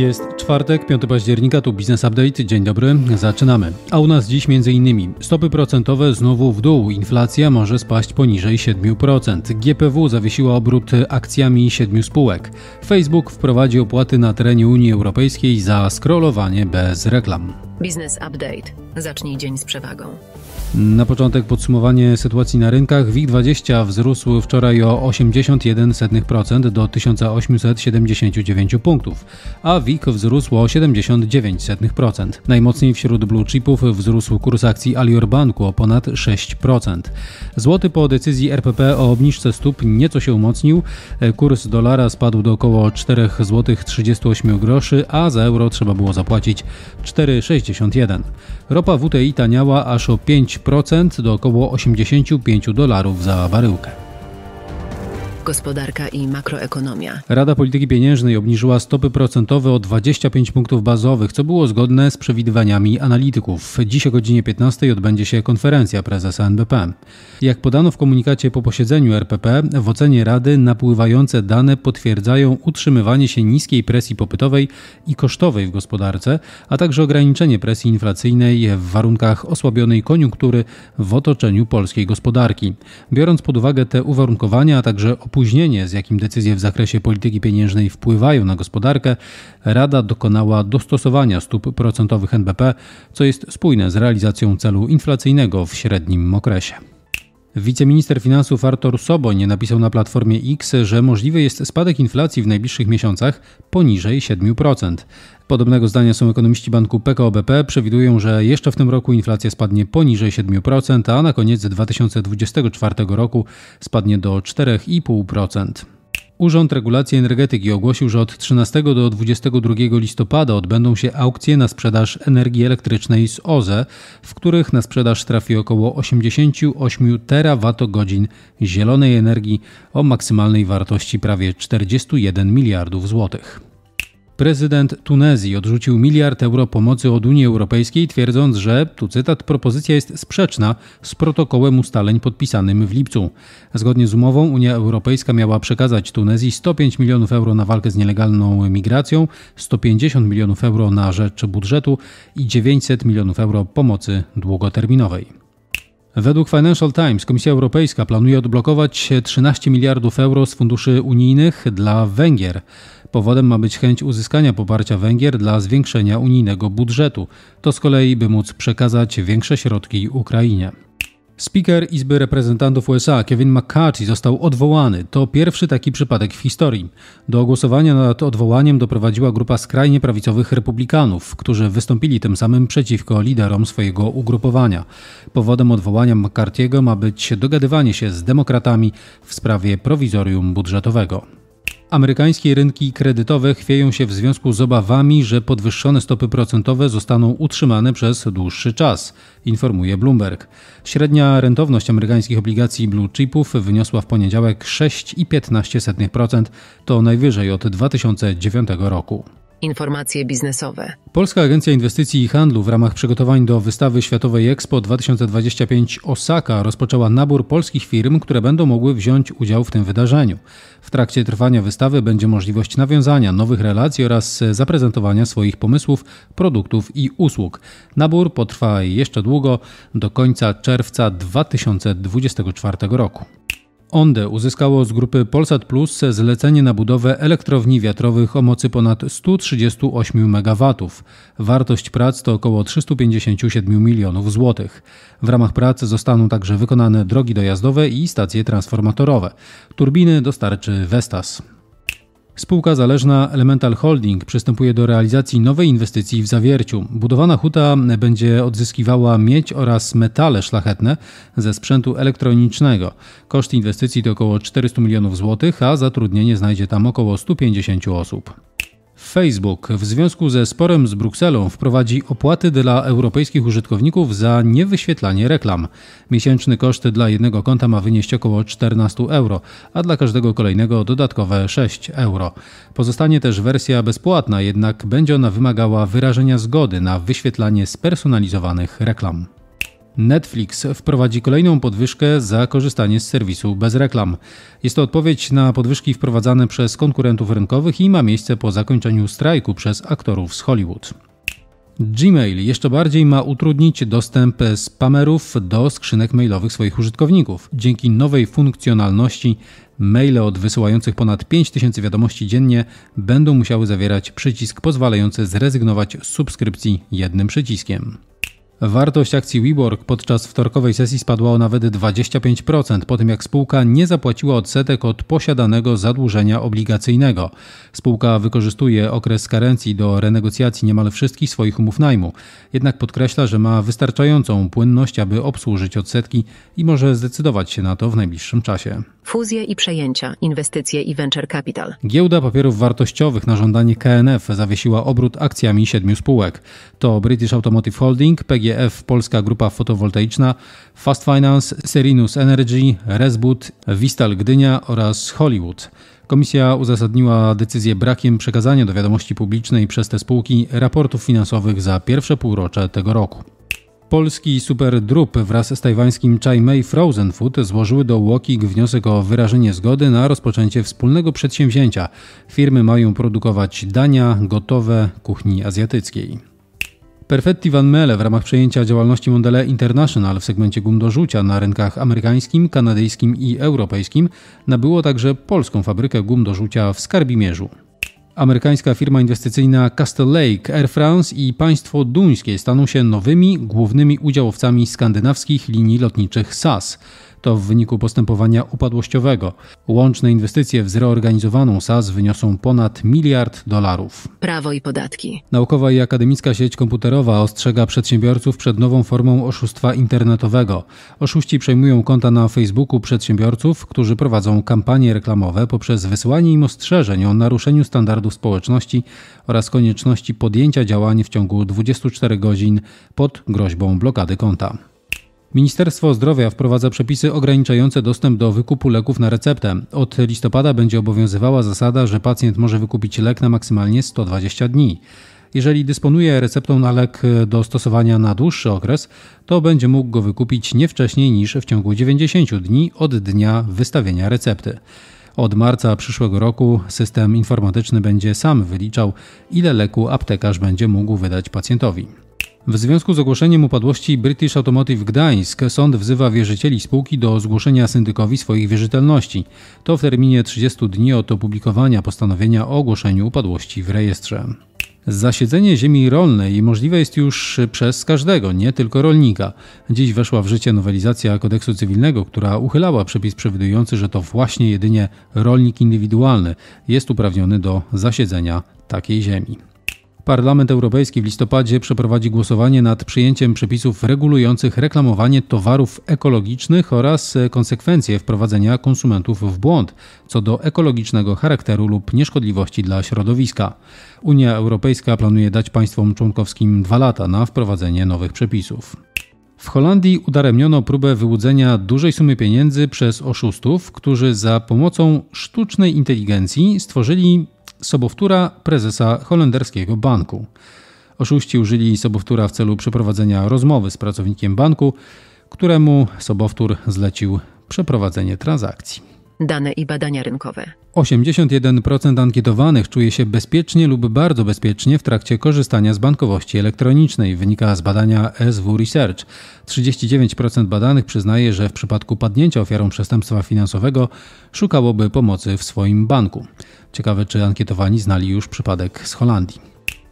Jest czwartek, 5 października, tu Business Update. Dzień dobry, zaczynamy. A u nas dziś m.in. stopy procentowe znowu w dół, inflacja może spaść poniżej 7%. GPW zawiesiła obrót akcjami 7 spółek. Facebook wprowadzi opłaty na terenie Unii Europejskiej za scrollowanie bez reklam. Business Update. Zacznij dzień z przewagą. Na początek podsumowanie sytuacji na rynkach. WIG20 wzrósł wczoraj o 81% do 1879 punktów, a WIG wzrósł o 79%. Najmocniej wśród blue chipów wzrósł kurs akcji Alior Banku o ponad 6%. Złoty po decyzji RPP o obniżce stóp nieco się umocnił. Kurs dolara spadł do około 4 zł 38 groszy, a za euro trzeba było zapłacić 4,61. Ropa WTI taniała aż o 5% do około 85 dolarów za baryłkę. Gospodarka i makroekonomia. Rada Polityki Pieniężnej obniżyła stopy procentowe o 25 punktów bazowych, co było zgodne z przewidywaniami analityków. Dziś o godzinie 15 odbędzie się konferencja prezesa NBP. Jak podano w komunikacie po posiedzeniu RPP, w ocenie Rady napływające dane potwierdzają utrzymywanie się niskiej presji popytowej i kosztowej w gospodarce, a także ograniczenie presji inflacyjnej w warunkach osłabionej koniunktury w otoczeniu polskiej gospodarki. Biorąc pod uwagę te uwarunkowania, a także opóźnienie, z jakim decyzje w zakresie polityki pieniężnej wpływają na gospodarkę, Rada dokonała dostosowania stóp procentowych NBP, co jest spójne z realizacją celu inflacyjnego w średnim okresie. Wiceminister finansów Artur Soboń napisał na platformie X, że możliwy jest spadek inflacji w najbliższych miesiącach poniżej 7%. Podobnego zdania są ekonomiści banku PKOBP. Przewidują, że jeszcze w tym roku inflacja spadnie poniżej 7%, a na koniec 2024 roku spadnie do 4,5%. Urząd Regulacji Energetyki ogłosił, że od 13 do 22 listopada odbędą się aukcje na sprzedaż energii elektrycznej z OZE, w których na sprzedaż trafi około 88 terawatogodzin zielonej energii o maksymalnej wartości prawie 41 miliardów złotych. Prezydent Tunezji odrzucił miliard euro pomocy od Unii Europejskiej, twierdząc, że, tu cytat, propozycja jest sprzeczna z protokołem ustaleń podpisanym w lipcu. Zgodnie z umową Unia Europejska miała przekazać Tunezji 105 milionów euro na walkę z nielegalną migracją, 150 milionów euro na rzecz budżetu i 900 milionów euro pomocy długoterminowej. Według Financial Times Komisja Europejska planuje odblokować 13 miliardów euro z funduszy unijnych dla Węgier. Powodem ma być chęć uzyskania poparcia Węgier dla zwiększenia unijnego budżetu. To z kolei by móc przekazać większe środki Ukrainie. Speaker Izby Reprezentantów USA Kevin McCarthy został odwołany. To pierwszy taki przypadek w historii. Do głosowania nad odwołaniem doprowadziła grupa skrajnie prawicowych republikanów, którzy wystąpili tym samym przeciwko liderom swojego ugrupowania. Powodem odwołania McCarthy'ego ma być dogadywanie się z demokratami w sprawie prowizorium budżetowego. Amerykańskie rynki kredytowe chwieją się w związku z obawami, że podwyższone stopy procentowe zostaną utrzymane przez dłuższy czas, informuje Bloomberg. Średnia rentowność amerykańskich obligacji blue chipów wyniosła w poniedziałek 6,15%, to najwyżej od 2009 roku. Informacje biznesowe. Polska Agencja Inwestycji i Handlu w ramach przygotowań do wystawy światowej Expo 2025 Osaka rozpoczęła nabór polskich firm, które będą mogły wziąć udział w tym wydarzeniu. W trakcie trwania wystawy będzie możliwość nawiązania nowych relacji oraz zaprezentowania swoich pomysłów, produktów i usług. Nabór potrwa jeszcze długo do końca czerwca 2024 roku. Onde uzyskało z grupy Polsat Plus zlecenie na budowę elektrowni wiatrowych o mocy ponad 138 MW. Wartość prac to około 357 milionów złotych. W ramach prac zostaną także wykonane drogi dojazdowe i stacje transformatorowe. Turbiny dostarczy Vestas. Spółka zależna Elemental Holding przystępuje do realizacji nowej inwestycji w Zawierciu. Budowana huta będzie odzyskiwała miedź oraz metale szlachetne ze sprzętu elektronicznego. Koszt inwestycji to około 400 milionów złotych, a zatrudnienie znajdzie tam około 150 osób. Facebook w związku ze sporem z Brukselą wprowadzi opłaty dla europejskich użytkowników za niewyświetlanie reklam. Miesięczny koszt dla jednego konta ma wynieść około 14 euro, a dla każdego kolejnego dodatkowe 6 euro. Pozostanie też wersja bezpłatna, jednak będzie ona wymagała wyrażenia zgody na wyświetlanie spersonalizowanych reklam. Netflix wprowadzi kolejną podwyżkę za korzystanie z serwisu bez reklam. Jest to odpowiedź na podwyżki wprowadzane przez konkurentów rynkowych i ma miejsce po zakończeniu strajku przez aktorów z Hollywood. Gmail jeszcze bardziej ma utrudnić dostęp spamerów do skrzynek mailowych swoich użytkowników. Dzięki nowej funkcjonalności maile od wysyłających ponad 5000 wiadomości dziennie będą musiały zawierać przycisk pozwalający zrezygnować z subskrypcji jednym przyciskiem. Wartość akcji WeWork podczas wtorkowej sesji spadła o nawet 25% po tym jak spółka nie zapłaciła odsetek od posiadanego zadłużenia obligacyjnego. Spółka wykorzystuje okres karencji do renegocjacji niemal wszystkich swoich umów najmu. Jednak podkreśla, że ma wystarczającą płynność, aby obsłużyć odsetki i może zdecydować się na to w najbliższym czasie fuzje i przejęcia, inwestycje i venture capital. Giełda papierów wartościowych na żądanie KNF zawiesiła obrót akcjami siedmiu spółek. To British Automotive Holding, PGF Polska Grupa Fotowoltaiczna, Fast Finance, Serinus Energy, Resbud, Vistal Gdynia oraz Hollywood. Komisja uzasadniła decyzję brakiem przekazania do wiadomości publicznej przez te spółki raportów finansowych za pierwsze półrocze tego roku. Polski Super Drup wraz z tajwańskim Chai Mei Frozen Food złożyły do Łokik wniosek o wyrażenie zgody na rozpoczęcie wspólnego przedsięwzięcia. Firmy mają produkować dania gotowe kuchni azjatyckiej. Perfetti Van Melle w ramach przejęcia działalności Mondelez International w segmencie gum do rzucia na rynkach amerykańskim, kanadyjskim i europejskim nabyło także polską fabrykę gum do rzucia w Skarbimierzu. Amerykańska firma inwestycyjna Castle Lake, Air France i państwo duńskie staną się nowymi głównymi udziałowcami skandynawskich linii lotniczych SAS to w wyniku postępowania upadłościowego. Łączne inwestycje w zreorganizowaną SAS wyniosą ponad miliard dolarów. Prawo i podatki. Naukowa i akademicka sieć komputerowa ostrzega przedsiębiorców przed nową formą oszustwa internetowego. Oszuści przejmują konta na Facebooku przedsiębiorców, którzy prowadzą kampanie reklamowe poprzez wysyłanie im ostrzeżeń o naruszeniu standardów społeczności oraz konieczności podjęcia działań w ciągu 24 godzin pod groźbą blokady konta. Ministerstwo Zdrowia wprowadza przepisy ograniczające dostęp do wykupu leków na receptę. Od listopada będzie obowiązywała zasada, że pacjent może wykupić lek na maksymalnie 120 dni. Jeżeli dysponuje receptą na lek do stosowania na dłuższy okres, to będzie mógł go wykupić nie wcześniej niż w ciągu 90 dni od dnia wystawienia recepty. Od marca przyszłego roku system informatyczny będzie sam wyliczał, ile leku aptekarz będzie mógł wydać pacjentowi. W związku z ogłoszeniem upadłości British Automotive Gdańsk sąd wzywa wierzycieli spółki do zgłoszenia syndykowi swoich wierzytelności. To w terminie 30 dni od opublikowania postanowienia o ogłoszeniu upadłości w rejestrze. Zasiedzenie ziemi rolnej możliwe jest już przez każdego, nie tylko rolnika. Dziś weszła w życie nowelizacja kodeksu cywilnego, która uchylała przepis przewidujący, że to właśnie jedynie rolnik indywidualny jest uprawniony do zasiedzenia takiej ziemi. Parlament Europejski w listopadzie przeprowadzi głosowanie nad przyjęciem przepisów regulujących reklamowanie towarów ekologicznych oraz e, konsekwencje wprowadzenia konsumentów w błąd co do ekologicznego charakteru lub nieszkodliwości dla środowiska. Unia Europejska planuje dać państwom członkowskim dwa lata na wprowadzenie nowych przepisów. W Holandii udaremniono próbę wyłudzenia dużej sumy pieniędzy przez oszustów, którzy za pomocą sztucznej inteligencji stworzyli sobowtóra prezesa holenderskiego banku. Oszuści użyli sobowtóra w celu przeprowadzenia rozmowy z pracownikiem banku, któremu sobowtór zlecił przeprowadzenie transakcji dane i badania rynkowe. 81% ankietowanych czuje się bezpiecznie lub bardzo bezpiecznie w trakcie korzystania z bankowości elektronicznej, wynika z badania SW Research. 39% badanych przyznaje, że w przypadku padnięcia ofiarą przestępstwa finansowego szukałoby pomocy w swoim banku. Ciekawe, czy ankietowani znali już przypadek z Holandii.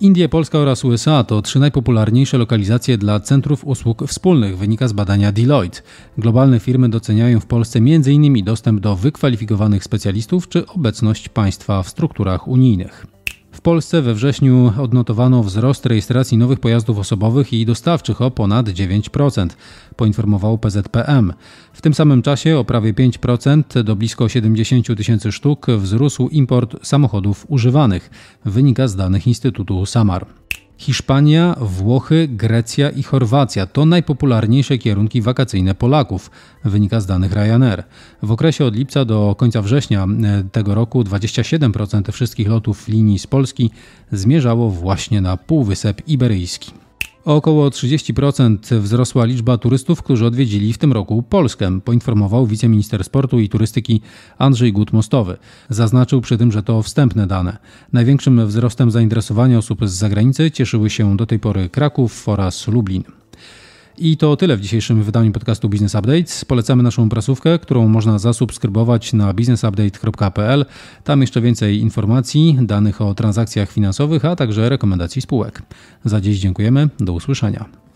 Indie, Polska oraz USA to trzy najpopularniejsze lokalizacje dla centrów usług wspólnych, wynika z badania Deloitte. Globalne firmy doceniają w Polsce m.in. dostęp do wykwalifikowanych specjalistów czy obecność państwa w strukturach unijnych. W Polsce we wrześniu odnotowano wzrost rejestracji nowych pojazdów osobowych i dostawczych o ponad 9%, poinformował PZPM. W tym samym czasie o prawie 5% do blisko 70 tysięcy sztuk wzrósł import samochodów używanych, wynika z danych Instytutu Samar. Hiszpania, Włochy, Grecja i Chorwacja to najpopularniejsze kierunki wakacyjne Polaków, wynika z danych Ryanair. W okresie od lipca do końca września e, tego roku 27% wszystkich lotów linii z Polski zmierzało właśnie na Półwysep Iberyjski. O około 30% wzrosła liczba turystów, którzy odwiedzili w tym roku Polskę, poinformował wiceminister sportu i turystyki Andrzej Gutmostowy. Zaznaczył przy tym, że to wstępne dane. Największym wzrostem zainteresowania osób z zagranicy cieszyły się do tej pory Kraków oraz Lublin. I to tyle w dzisiejszym wydaniu podcastu Business Updates. Polecamy naszą prasówkę, którą można zasubskrybować na businessupdate.pl. Tam jeszcze więcej informacji, danych o transakcjach finansowych, a także rekomendacji spółek. Za dziś dziękujemy. Do usłyszenia.